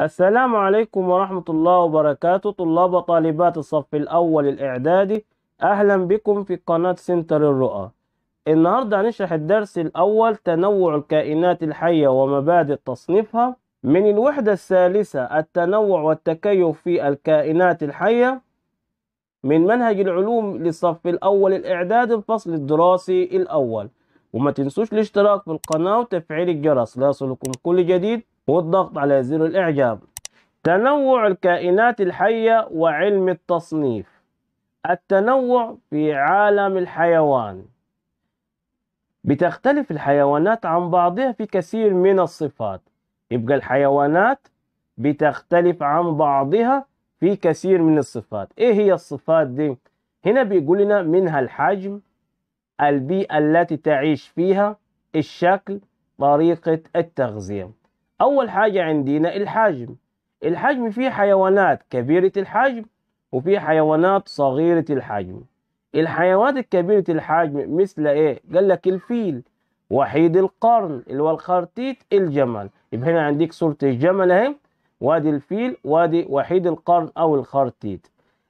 السلام عليكم ورحمة الله وبركاته طلاب وطالبات الصف الأول الإعدادي أهلا بكم في قناة سنتر الرؤى النهاردة هنشرح الدرس الأول تنوع الكائنات الحية ومبادئ تصنيفها من الوحدة الثالثة التنوع والتكيف في الكائنات الحية من منهج العلوم للصف الأول الإعداد الفصل الدراسي الأول وما تنسوش الاشتراك في القناة وتفعيل الجرس ليصلكم كل جديد والضغط على زر الإعجاب تنوع الكائنات الحية وعلم التصنيف التنوع في عالم الحيوان بتختلف الحيوانات عن بعضها في كثير من الصفات يبقى الحيوانات بتختلف عن بعضها في كثير من الصفات ايه هي الصفات دي هنا بيقول لنا منها الحجم البيئة التي تعيش فيها الشكل طريقة التغذية أول حاجة عندنا الحجم الحجم فيه حيوانات كبيرة الحجم وفيه حيوانات صغيرة الحجم الحيوانات الكبيرة الحجم مثل إيه؟ قال لك الفيل وحيد القرن اللي هو الخرتيت الجمل يبقى هنا عندك صورة الجمل أهي وادي الفيل وادي وحيد القرن أو الخرتيت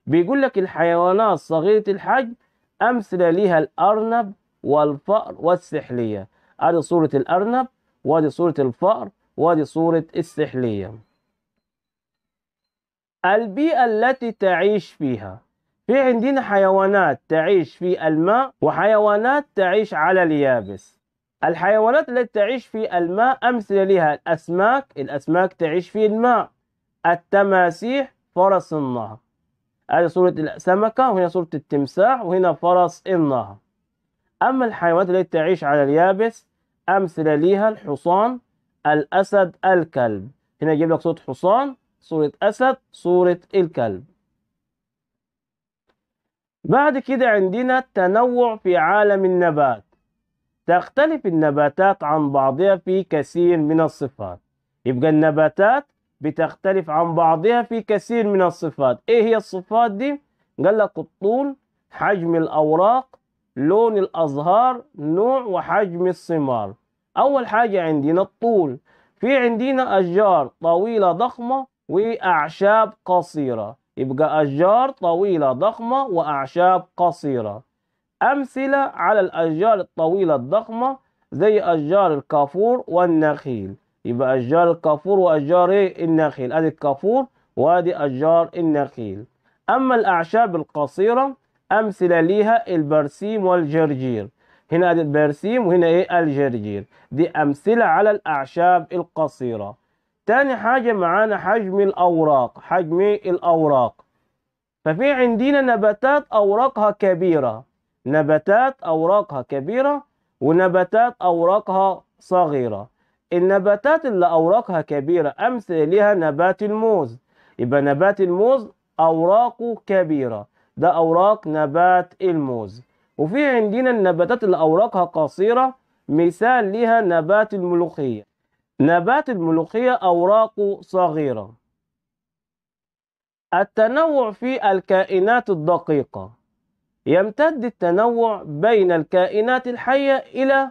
بيقول لك الحيوانات صغيرة الحجم أمثلة لها الأرنب والفأر والسحلية هذه صورة الأرنب وادي صورة الفأر وهذه صورة السحلية البيئة التي تعيش فيها في عندنا حيوانات تعيش في الماء وحيوانات تعيش على اليابس الحيوانات التي تعيش في الماء أمثلة لها الأسماك الأسماك تعيش في الماء التماسيح فرس النهر هذه صورة السمكة وهنا صورة التمساح وهنا فرس النهر أما الحيوانات التي تعيش على اليابس أمثلة لها الحصان الأسد الكلب هنا يجيب لك صورة حصان صورة أسد صورة الكلب بعد كده عندنا التنوع في عالم النبات تختلف النباتات عن بعضها في كثير من الصفات يبقى النباتات بتختلف عن بعضها في كثير من الصفات ايه هي الصفات دي قال لك الطول حجم الاوراق لون الازهار نوع وحجم الثمار أول حاجة عندنا الطول في عندنا أشجار طويلة ضخمة وأعشاب قصيرة يبقى أشجار طويلة ضخمة وأعشاب قصيرة أمثلة على الأشجار الطويلة الضخمة زي أشجار الكافور والنخيل يبقى أشجار الكافور وأشجار إيه النخيل أدي الكافور وأدي أشجار النخيل أما الأعشاب القصيرة أمثلة ليها البرسيم والجرجير هنا دي البرسيم وهنا ايه الجرجير دي امثله على الاعشاب القصيره تاني حاجه معانا حجم الاوراق حجم الاوراق ففي عندنا نباتات اوراقها كبيره نباتات اوراقها كبيره ونباتات اوراقها صغيره النباتات اللي اوراقها كبيره امثله لها نبات الموز يبقى نبات الموز اوراقه كبيره ده اوراق نبات الموز وفي عندنا النباتات اللي أوراقها قصيرة مثال لها نبات الملوخية نبات الملوخية أوراقه صغيرة التنوع في الكائنات الدقيقة يمتد التنوع بين الكائنات الحية إلى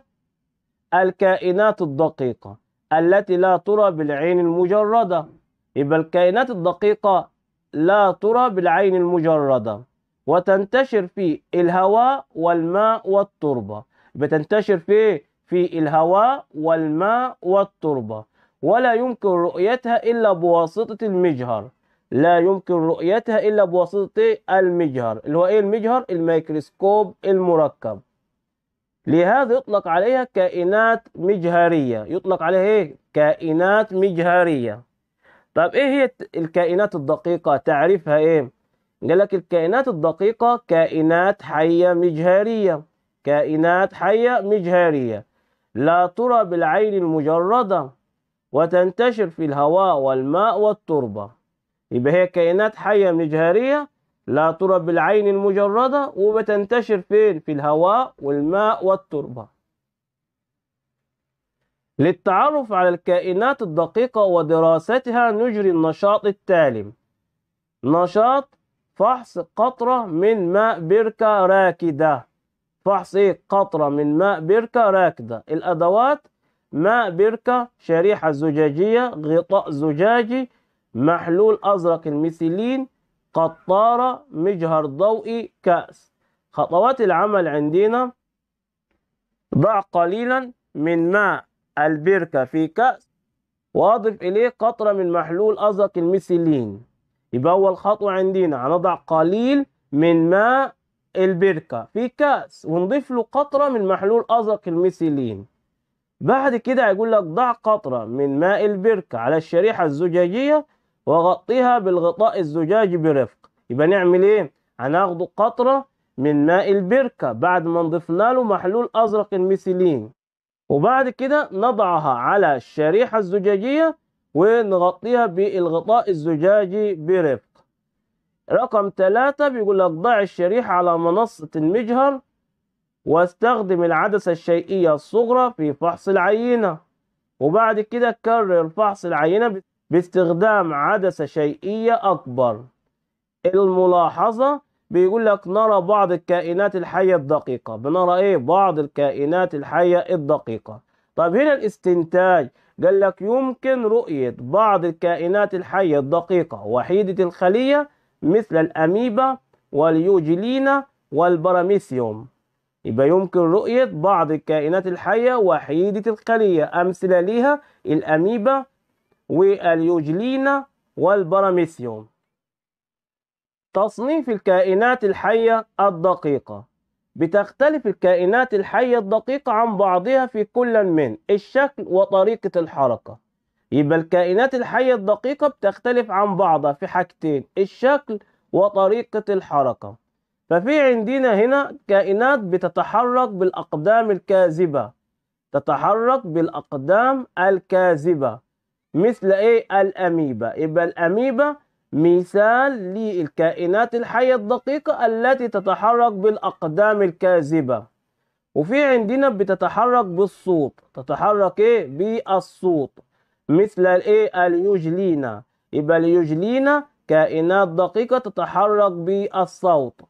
الكائنات الدقيقة التي لا ترى بالعين المجردة يبقى الكائنات الدقيقة لا ترى بالعين المجردة وتنتشر في الهواء والماء والتربة بتنتشر في في الهواء والماء والتربة ولا يمكن رؤيتها إلا بواسطة المجهر لا يمكن رؤيتها إلا بواسطة المجهر اللي هو إيه المجهر؟ الميكروسكوب المركب لهذا يطلق عليها كائنات مجهرية يطلق عليها إيه؟ كائنات مجهرية طب إيه هي الكائنات الدقيقة؟ تعريفها إيه؟ قال لك الكائنات الدقيقة كائنات حية مجهرية كائنات حية مجهرية لا ترى بالعين المجردة وتنتشر في الهواء والماء والتربة يبقى هي كائنات حية مجهرية لا ترى بالعين المجردة وبتنتشر فين في الهواء والماء والتربة للتعرف على الكائنات الدقيقة ودراستها نجري النشاط التالي نشاط فحص قطرة من ماء بركة راكدة فحص إيه قطرة من ماء بركة راكدة الأدوات ماء بركة شريحة زجاجية غطاء زجاجي محلول أزرق الميثيلين قطارة مجهر ضوئي كأس خطوات العمل عندنا ضع قليلا من ماء البركة في كأس وأضف إليه قطرة من محلول أزرق الميثيلين يبقى أول خطوة عندنا هنضع قليل من ماء البركة في كأس ونضيف له قطرة من محلول أزق الميثيلين بعد كده هيقول لك ضع قطرة من ماء البركة على الشريحة الزجاجية وغطيها بالغطاء الزجاجي برفق يبقى نعمل ايه؟ هناخد قطرة من ماء البركة بعد ما نضفنا له محلول أزرق الميثيلين وبعد كده نضعها على الشريحة الزجاجية ونغطيها بالغطاء الزجاجي برفق رقم ثلاثة بيقول لك ضع الشريحة على منصة المجهر واستخدم العدسة الشيئية الصغرى في فحص العينة وبعد كده كرر فحص العينة باستخدام عدسة شيئية أكبر الملاحظة بيقول لك نرى بعض الكائنات الحية الدقيقة بنرى إيه بعض الكائنات الحية الدقيقة طب هنا الاستنتاج قال لك يمكن رؤية بعض الكائنات الحية الدقيقة وحيدة الخلية مثل الأميبا واليوجلينا والبراميسيوم يبقى يمكن رؤية بعض الكائنات الحية وحيدة الخلية أمثلة لها الأميبا واليوجلينا والبراميسيوم تصنيف الكائنات الحية الدقيقة بتختلف الكائنات الحية الدقيقة عن بعضها في كل من الشكل وطريقة الحركة يبقى الكائنات الحية الدقيقة بتختلف عن بعضها في حاجتين الشكل وطريقة الحركة ففي عندنا هنا كائنات بتتحرك بالأقدام الكاذبة تتحرك بالأقدام الكاذبة مثل إيه الأميبا يبقى الأميبا مثال للكائنات الحية الدقيقة التي تتحرك بالأقدام الكاذبة وفي عندنا بتتحرك بالصوت تتحرك ايه بالصوت مثل الايه اليوجلينا يبقى اليوجلينا كائنات دقيقة تتحرك بالصوت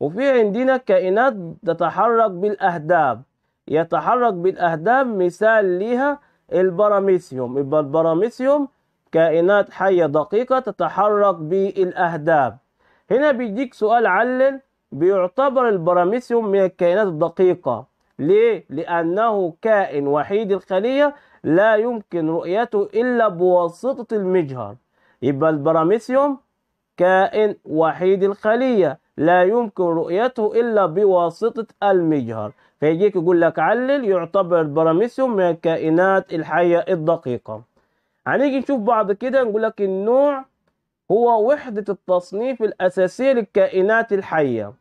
وفي عندنا كائنات تتحرك بالأهداب يتحرك بالأهداب مثال لها البراميسيوم يبقى البراميسيوم كائنات حية دقيقة تتحرك بالأهداب هنا بيديك سؤال علل بيعتبر البراميسيوم من الكائنات الدقيقة ليه؟ لأنه كائن وحيد الخلية لا يمكن رؤيته إلا بواسطة المجهر يبقى البراميسيوم كائن وحيد الخلية لا يمكن رؤيته إلا بواسطة المجهر فيجيك يقول لك علل يعتبر البراميسيوم من الكائنات الحية الدقيقة هنيجي نشوف بعض كده نقول لك النوع هو وحدة التصنيف الأساسية للكائنات الحية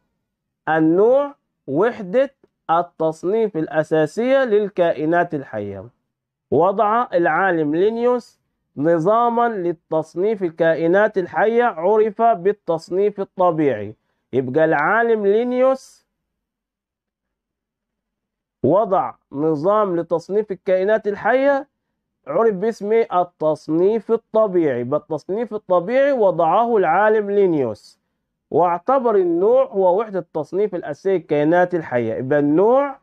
النوع وحدة التصنيف الأساسية للكائنات الحية وضع العالم لينيوس نظاما للتصنيف الكائنات الحية عرف بالتصنيف الطبيعي يبقى العالم لينيوس وضع نظام لتصنيف الكائنات الحية عرف باسم التصنيف الطبيعي بالتصنيف الطبيعي وضعه العالم لينيوس واعتبر النوع هو وحدة التصنيف الأساسية للكائنات الحية يبقى النوع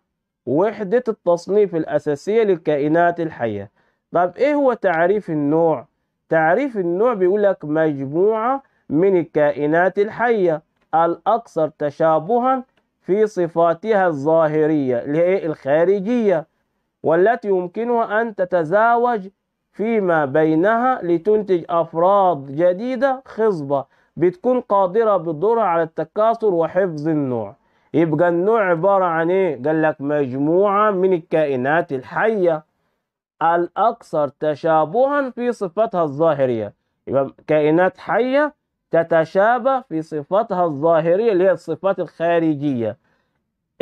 وحدة التصنيف الأساسية للكائنات الحية طب إيه هو تعريف النوع؟ تعريف النوع بيقول لك مجموعة من الكائنات الحية الأكثر تشابها في صفاتها الظاهرية اللي هي الخارجية والتي يمكنها أن تتزاوج فيما بينها لتنتج أفراد جديدة خصبة بتكون قادرة بدورها على التكاثر وحفظ النوع يبقى النوع عبارة عن إيه؟ قال لك مجموعة من الكائنات الحية الأكثر تشابها في صفتها الظاهرية يبقى كائنات حية تتشابه في صفتها الظاهرية اللي هي الصفات الخارجية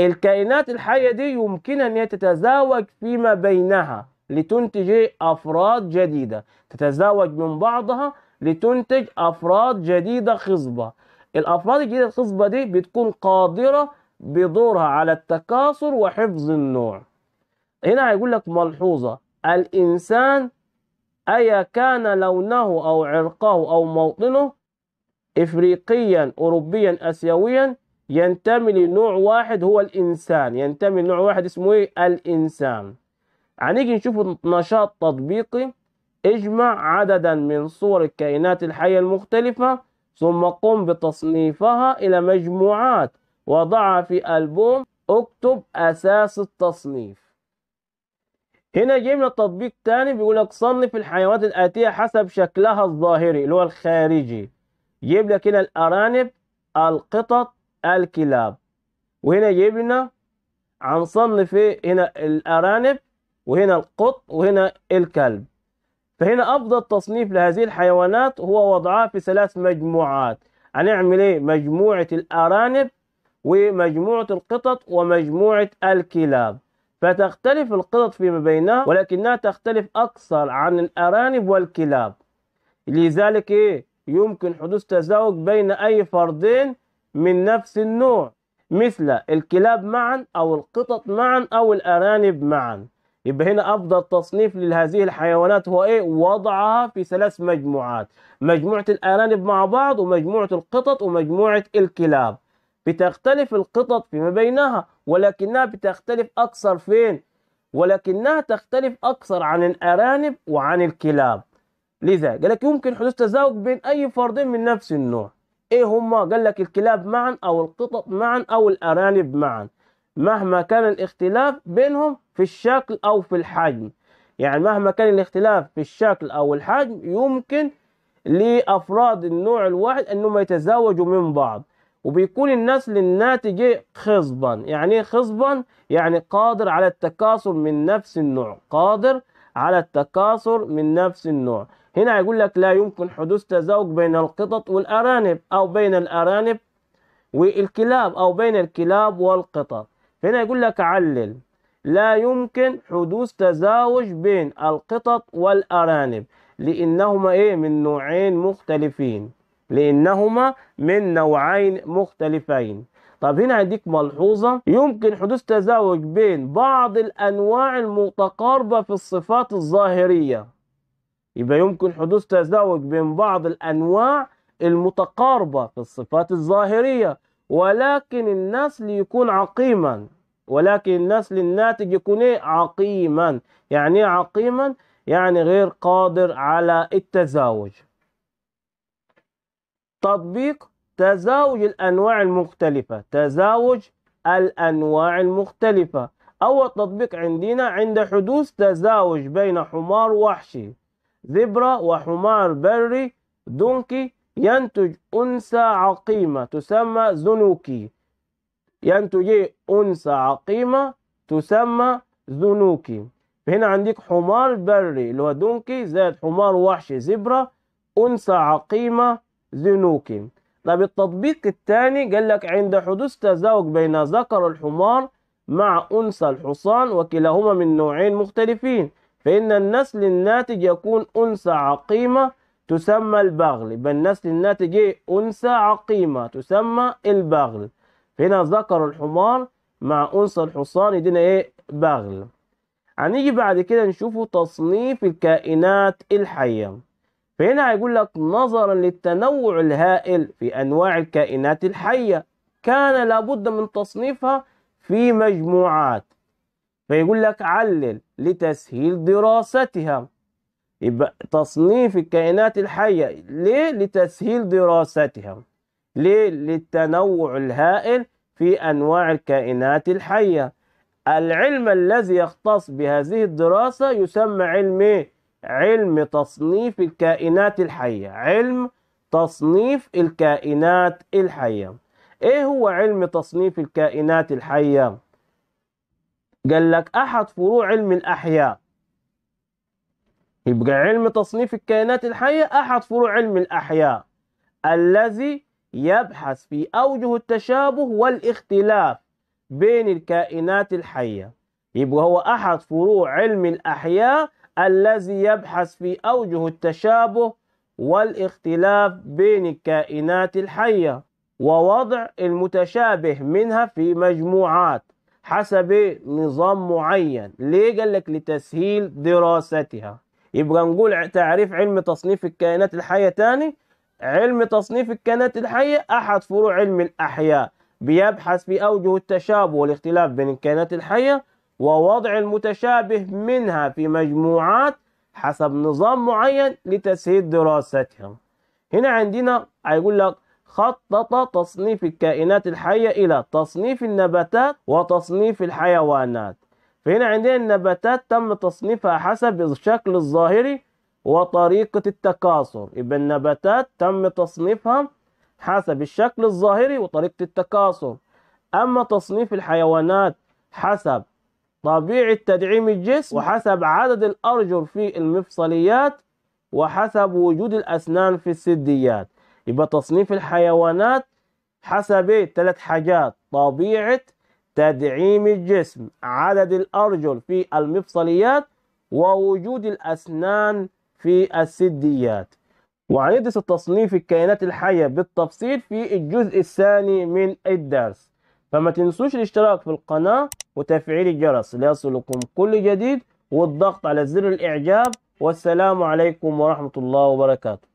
الكائنات الحية دي يمكنها أن تتزاوج فيما بينها لتنتج أفراد جديدة تتزاوج من بعضها لتنتج أفراد جديدة خصبة الأفراد الجديدة الخصبة دي بتكون قادرة بدورها على التكاثر وحفظ النوع هنا هيقول لك ملحوظة الإنسان أيا كان لونه أو عرقه أو موطنه إفريقيا أوروبيا أسيويا ينتمي لنوع واحد هو الإنسان ينتمي لنوع واحد اسمه إيه؟ الإنسان هنيجي نشوف نشاط تطبيقي اجمع عددا من صور الكائنات الحية المختلفة ثم قم بتصنيفها إلى مجموعات وضعها في ألبوم اكتب أساس التصنيف هنا جبنا تطبيق تاني بيقول لك صنف الحيوانات الآتية حسب شكلها الظاهري اللي هو الخارجي جيب لك هنا الأرانب القطط الكلاب وهنا جايب لنا عن صنف هنا الأرانب وهنا القط وهنا الكلب فهنا أفضل تصنيف لهذه الحيوانات هو وضعها في ثلاث مجموعات هنعمل إيه مجموعة الأرانب ومجموعة القطط ومجموعة الكلاب فتختلف القطط فيما بينها ولكنها تختلف أكثر عن الأرانب والكلاب لذلك إيه يمكن حدوث تزاوج بين أي فردين من نفس النوع مثل الكلاب معا أو القطط معا أو الأرانب معا يبقى هنا أفضل تصنيف لهذه الحيوانات هو إيه؟ وضعها في ثلاث مجموعات مجموعة الأرانب مع بعض ومجموعة القطط ومجموعة الكلاب بتختلف القطط فيما بينها ولكنها بتختلف أكثر فين؟ ولكنها تختلف أكثر عن الأرانب وعن الكلاب لذا قال لك يمكن حدوث تزاوج بين أي فردين من نفس النوع ايه هما قال لك الكلاب معا او القطط معا او الارانب معا مهما كان الاختلاف بينهم في الشكل او في الحجم يعني مهما كان الاختلاف في الشكل او الحجم يمكن لافراد النوع الواحد انهم يتزاوجوا من بعض وبيكون النسل الناتج خصبا يعني ايه خصبا يعني قادر على التكاثر من نفس النوع قادر على التكاثر من نفس النوع هنا يقول لك لا يمكن حدوث تزاوج بين القطط والأرانب أو بين الأرانب والكلاب أو بين الكلاب والقطط هنا يقول لك علل لا يمكن حدوث تزاوج بين القطط والأرانب لأنهما إيه من نوعين مختلفين لأنهما من نوعين مختلفين طب هنا هديك ملحوظة يمكن حدوث تزاوج بين بعض الأنواع المتقاربة في الصفات الظاهرية يبقى يمكن حدوث تزاوج بين بعض الأنواع المتقاربة في الصفات الظاهرية ولكن النسل يكون عقيما ولكن النسل الناتج يكون ايه عقيما يعني ايه عقيما يعني غير قادر على التزاوج تطبيق تزاوج الانواع المختلفه تزاوج الانواع المختلفه اول تطبيق عندنا عند حدوث تزاوج بين حمار وحشي زبرة وحمار بري دونكي ينتج أنثى عقيمة تسمى زنوكي ينتج أنثى عقيمة تسمى زنوكي هنا عندك حمار بري اللي هو دونكي زائد حمار وحشي زبرة أنثى عقيمة زنوكي طب التطبيق الثاني قال لك عند حدوث تزاوج بين ذكر الحمار مع أنثى الحصان وكلاهما من نوعين مختلفين فإن النسل الناتج يكون أنثى عقيمة تسمى البغل بل النسل الناتج إيه؟ أنثى عقيمة تسمى البغل فهنا ذكر الحمار مع أنثى الحصان يدينا إيه بغل هنيجي بعد كده نشوفوا تصنيف الكائنات الحية فهنا هيقول لك نظرا للتنوع الهائل في أنواع الكائنات الحية كان لابد من تصنيفها في مجموعات فيقول لك علل لتسهيل دراستها يبقى تصنيف الكائنات الحية ليه لتسهيل دراستها ليه للتنوع الهائل في أنواع الكائنات الحية العلم الذي يختص بهذه الدراسة يسمى علم ايه علم تصنيف الكائنات الحية علم تصنيف الكائنات الحية ايه هو علم تصنيف الكائنات الحية قال لك أحد فروع علم الأحياء يبقى علم تصنيف الكائنات الحية أحد فروع علم الأحياء الذي يبحث في أوجه التشابه والاختلاف بين الكائنات الحية يبقى هو أحد فروع علم الأحياء الذي يبحث في أوجه التشابه والاختلاف بين الكائنات الحية ووضع المتشابه منها في مجموعات حسب نظام معين ليه قال لك لتسهيل دراستها يبقى نقول تعريف علم تصنيف الكائنات الحية تاني علم تصنيف الكائنات الحية أحد فروع علم الأحياء بيبحث في أوجه التشابه والاختلاف بين الكائنات الحية ووضع المتشابه منها في مجموعات حسب نظام معين لتسهيل دراستها هنا عندنا هيقول لك خطط تصنيف الكائنات الحية إلى تصنيف النباتات وتصنيف الحيوانات فهنا عندنا النباتات تم تصنيفها حسب الشكل الظاهري وطريقة التكاثر يبقى النباتات تم تصنيفها حسب الشكل الظاهري وطريقة التكاثر أما تصنيف الحيوانات حسب طبيعة تدعيم الجسم وحسب عدد الأرجل في المفصليات وحسب وجود الأسنان في السديات يبقى تصنيف الحيوانات حسب ثلاث حاجات طبيعة تدعيم الجسم عدد الأرجل في المفصليات ووجود الأسنان في السديات وعندس تصنيف الكائنات الحية بالتفصيل في الجزء الثاني من الدرس فما تنسوش الاشتراك في القناة وتفعيل الجرس ليصلكم كل جديد والضغط على زر الإعجاب والسلام عليكم ورحمة الله وبركاته